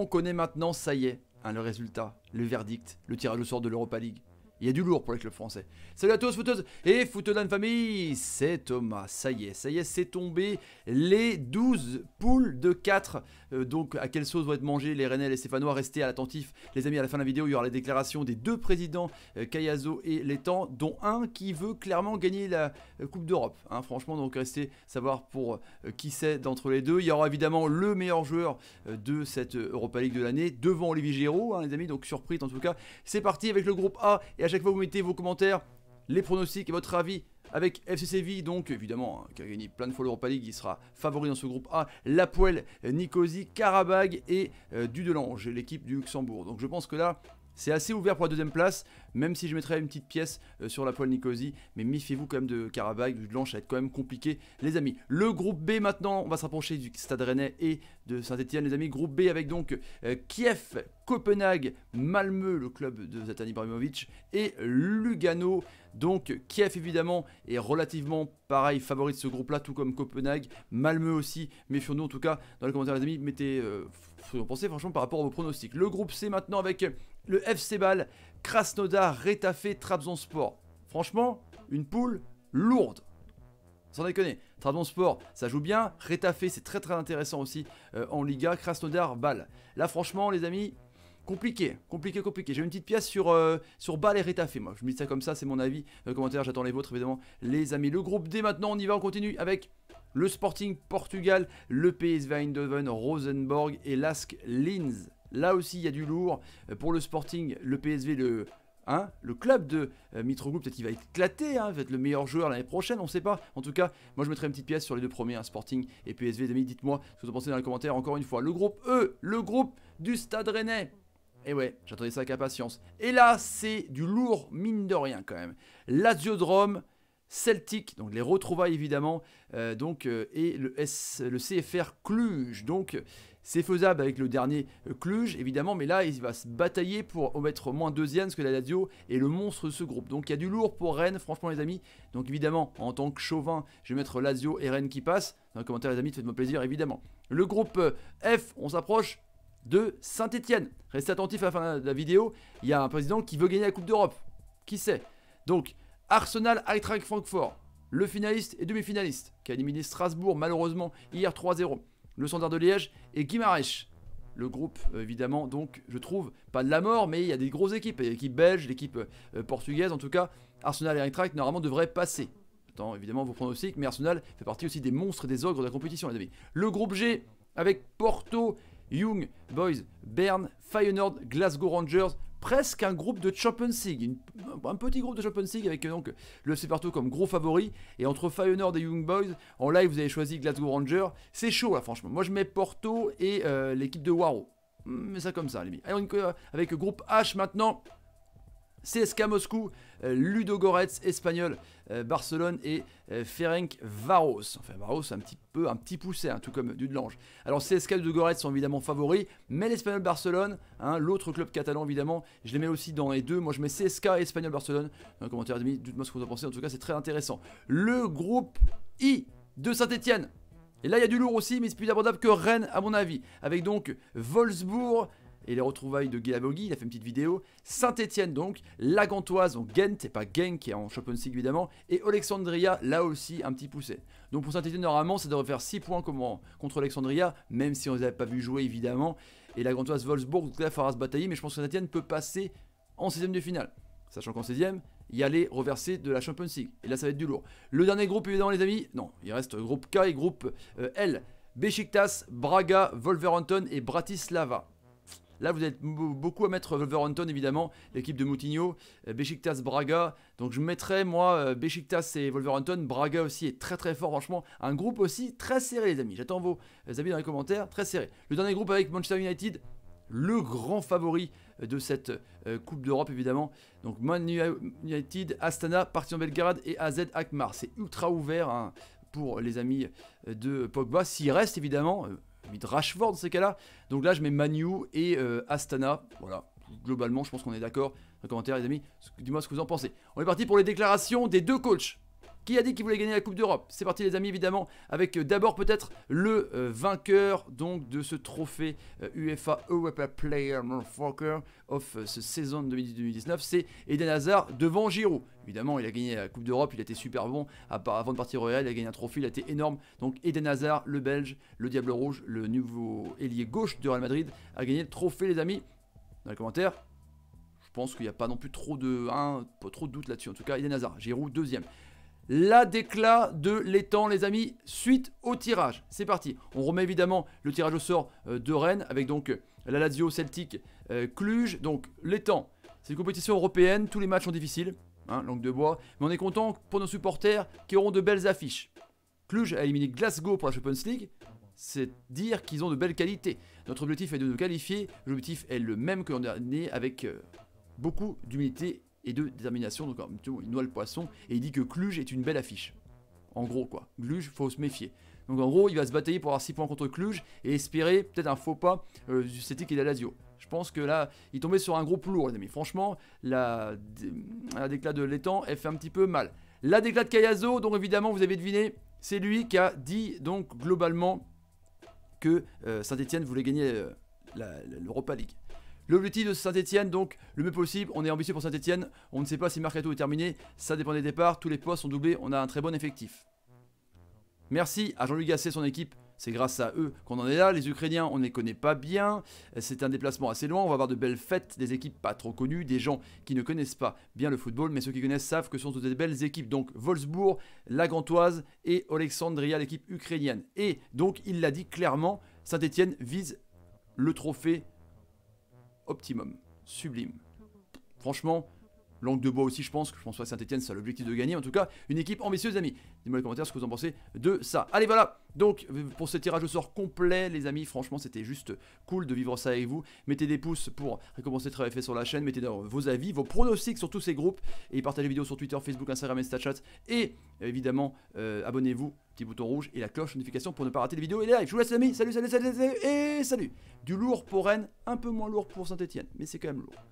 On connaît maintenant, ça y est, hein, le résultat, le verdict, le tirage au sort de l'Europa League. Il y a du lourd pour les clubs français. Salut à tous, footeuses et footers de famille, c'est Thomas. Ça y est, ça y est, c'est tombé les 12 poules de 4. Euh, donc, à quelle sauce vont être mangés les Rennais et les Stéphanois Restez attentifs. les amis, à la fin de la vidéo, il y aura la déclaration des deux présidents, euh, et Létan, dont un qui veut clairement gagner la euh, Coupe d'Europe. Hein. franchement, donc restez savoir pour euh, qui c'est d'entre les deux. Il y aura évidemment le meilleur joueur de cette Europa League de l'année, devant Olivier Giroud, hein, les amis, donc surprise en tout cas. C'est parti avec le groupe A et à chaque fois vous mettez vos commentaires, les pronostics et votre avis avec FC Séville, donc évidemment, hein, qui a gagné plein de fois l'Europa League, il sera favori dans ce groupe A, La Poel, Nicosie, Karabag et euh, Dudelange, l'équipe du Luxembourg. Donc je pense que là, c'est assez ouvert pour la deuxième place, même si je mettrais une petite pièce euh, sur la poêle Nicosie. Mais méfiez-vous quand même de Karabakh, du Blanche, ça va être quand même compliqué, les amis. Le groupe B maintenant, on va se rapprocher du Stade Rennais et de Saint-Etienne, les amis. Groupe B avec donc euh, Kiev, Copenhague, Malmö, le club de Zlatan Ibrahimovic, et Lugano. Donc Kiev évidemment est relativement pareil, favori de ce groupe-là, tout comme Copenhague, Malmö aussi. Méfions-nous en tout cas dans les commentaires les amis, mettez euh, ce que vous en pensez franchement par rapport à vos pronostics. Le groupe C maintenant avec le FC Ball, Krasnodar, Rétafé, Trabzonspor. Franchement, une poule lourde. Sans déconner, Sport, ça joue bien. Retafe, c'est très très intéressant aussi euh, en Liga. Krasnodar, Ball. Là, franchement, les amis, compliqué, compliqué, compliqué. J'ai une petite pièce sur, euh, sur et Rétafé. Moi, je me dis ça comme ça, c'est mon avis. Euh, commentaires, j'attends les vôtres, évidemment, les amis. Le groupe D, maintenant, on y va, on continue avec le Sporting Portugal, le PSV Eindhoven, Rosenborg et l'Ask Linz. Là aussi, il y a du lourd. Euh, pour le Sporting, le PSV, le, Hein, le club de euh, Mitro peut-être qu'il va éclater, hein, va être le meilleur joueur l'année prochaine, on ne sait pas. En tout cas, moi je mettrai une petite pièce sur les deux premiers, hein, Sporting et PSV. dites-moi ce que vous en pensez dans les commentaires, encore une fois. Le groupe E, le groupe du Stade Rennais. Et eh ouais, j'attendais ça avec impatience. Et là, c'est du lourd, mine de rien quand même. L'Aziodrome Celtic, donc les retrouvailles évidemment, euh, donc, et le, S, le CFR Cluj. Donc, c'est faisable avec le dernier euh, Cluj, évidemment, mais là, il va se batailler pour mettre moins deuxième, ce que la Lazio est le monstre de ce groupe. Donc il y a du lourd pour Rennes, franchement, les amis. Donc évidemment, en tant que chauvin, je vais mettre Lazio et Rennes qui passent. Dans les commentaires, les amis, faites-moi plaisir, évidemment. Le groupe euh, F, on s'approche de Saint-Etienne. Restez attentifs à la fin de la vidéo. Il y a un président qui veut gagner la Coupe d'Europe. Qui sait Donc, Arsenal, Eintracht Francfort, le finaliste et demi-finaliste, qui a éliminé Strasbourg malheureusement hier 3-0 le Standard de Liège et Guimarães. Le groupe, euh, évidemment, donc, je trouve, pas de la mort, mais il y a des grosses équipes. L'équipe belge, l'équipe euh, portugaise, en tout cas, Arsenal et Eintracht, normalement, devraient passer. Attends, évidemment, vos aussi mais Arsenal fait partie aussi des monstres et des ogres de la compétition, les amis. Le groupe G, avec Porto, Young Boys, Bern, Feyenoord, Glasgow Rangers, presque un groupe de Champions League, un petit groupe de League avec euh, donc le FC comme gros favori. Et entre Feyenoord et Young Boys, en live vous avez choisi Glasgow Rangers. C'est chaud là franchement. Moi je mets Porto et euh, l'équipe de Waro. Mais hmm, ça comme ça les amis. Euh, avec groupe H maintenant. CSK Moscou, euh, Ludo Goretz, Espagnol, euh, Barcelone et euh, Ferenc Varos. Enfin, Varos, un petit peu un petit poussé, hein, tout comme Dudelange. Alors, CSK Ludo Goretz sont évidemment favoris, mais l'Espagnol Barcelone, hein, l'autre club catalan évidemment, je les mets aussi dans les deux. Moi, je mets CSK et Espagnol Barcelone. Dans les commentaires, dites-moi ce que vous en pensez. En tout cas, c'est très intéressant. Le groupe I de Saint-Etienne. Et là, il y a du lourd aussi, mais c'est plus abordable que Rennes, à mon avis. Avec donc Wolfsburg, et les retrouvailles de Guillamogui, il a fait une petite vidéo. Saint-Etienne donc, la Gantoise, donc Ghent, et pas Ghent qui est en Champions League évidemment, et Alexandria, là aussi un petit poussé. Donc pour Saint-Etienne, normalement, ça devrait faire 6 points contre Alexandria, même si on ne les avait pas vu jouer évidemment. Et la Gantoise Wolfsburg, donc là, il faudra se batailler, mais je pense que Saint-Etienne peut passer en 16 de finale. Sachant qu'en 16 il y a les reversés de la Champions League. Et là, ça va être du lourd. Le dernier groupe, évidemment, les amis, non, il reste groupe K et groupe euh, L. Besiktas, Braga, Wolverhampton et Bratislava. Là, vous êtes beaucoup à mettre Wolverhampton, évidemment, l'équipe de Moutinho, euh, Besiktas, Braga. Donc, je mettrai moi, euh, Besiktas et Wolverhampton. Braga aussi est très très fort, franchement. Un groupe aussi très serré, les amis. J'attends vos euh, amis dans les commentaires. Très serré. Le dernier groupe avec Manchester United, le grand favori de cette Coupe d'Europe évidemment. Donc Manchester United, Astana, Partizan Belgrade et AZ Akmar. C'est ultra ouvert hein, pour les amis de Pogba. S'il reste évidemment, de Rashford dans ces cas-là. Donc là, je mets Manu et euh, Astana. Voilà, globalement, je pense qu'on est d'accord. les commentaires les amis. dites moi ce que vous en pensez. On est parti pour les déclarations des deux coachs. Qui a dit qu'il voulait gagner la Coupe d'Europe C'est parti les amis évidemment avec euh, d'abord peut-être le euh, vainqueur donc de ce trophée euh, UEFA Europa Player Motherfucker of the Season 2019, c'est Eden Hazard devant Giroud. Évidemment, il a gagné la Coupe d'Europe, il a été super bon. Avant de partir au Real, il a gagné un trophée, il a été énorme. Donc Eden Hazard, le Belge, le Diable Rouge, le nouveau ailier gauche de Real Madrid, a gagné le trophée, les amis. Dans les commentaires, je pense qu'il n'y a pas non plus trop de, hein, trop de doute là-dessus. En tout cas, Eden Hazard, Giroud deuxième la déclat de l'étang, les amis, suite au tirage. C'est parti. On remet évidemment le tirage au sort euh, de Rennes avec donc euh, la Lazio Celtic euh, Cluj. Donc l'étang, c'est une compétition européenne, tous les matchs sont difficiles, hein, langue de bois. Mais on est content pour nos supporters qui auront de belles affiches. Cluj a éliminé Glasgow pour la Champions League. C'est dire qu'ils ont de belles qualités. Notre objectif est de nous qualifier. L'objectif est le même que l'an dernier avec beaucoup d'humilité et de détermination. Donc, il noie le poisson et il dit que Cluj est une belle affiche. En gros, quoi. Cluj, faut se méfier. Donc, en gros, il va se batailler pour avoir 6 points contre Cluj et espérer peut-être un faux pas euh, du Celtic et de Je pense que là, il tombait sur un gros lourd, les amis. Franchement, la, la déclat de l'étang, elle fait un petit peu mal. La déclat de Kayazo, donc évidemment, vous avez deviné, c'est lui qui a dit, donc globalement, que euh, Saint-Etienne voulait gagner euh, l'Europa League. L'objectif de Saint-Etienne, donc, le mieux possible. On est ambitieux pour Saint-Etienne. On ne sait pas si Mercato est terminé. Ça dépend des départs. Tous les postes sont doublés. On a un très bon effectif. Merci à Jean-Luc Gasset et son équipe. C'est grâce à eux qu'on en est là. Les Ukrainiens, on ne les connaît pas bien. C'est un déplacement assez loin. On va avoir de belles fêtes, des équipes pas trop connues, des gens qui ne connaissent pas bien le football, mais ceux qui connaissent savent que ce sont toutes des belles équipes. Donc Wolfsburg, la Gantoise et Alexandria, l'équipe ukrainienne. Et donc, il l'a dit clairement, Saint-Etienne vise le trophée optimum, sublime. Franchement, Langue de bois aussi, je pense. Je pense Saint-Etienne, c'est l'objectif de gagner. En tout cas, une équipe ambitieuse, amis. Dites-moi dans les commentaires ce que vous en pensez de ça. Allez, voilà. Donc, pour ce tirage au sort complet, les amis, franchement, c'était juste cool de vivre ça avec vous. Mettez des pouces pour récompenser le travail fait sur la chaîne. Mettez vos avis, vos pronostics sur tous ces groupes. Et partagez les vidéos sur Twitter, Facebook, Instagram et Snapchat. Et évidemment, euh, abonnez-vous, petit bouton rouge et la cloche notification pour ne pas rater les vidéos et les lives. Je vous laisse, les amis. Salut, salut, salut, salut. Et salut. Du lourd pour Rennes, un peu moins lourd pour Saint-Etienne. Mais c'est quand même lourd.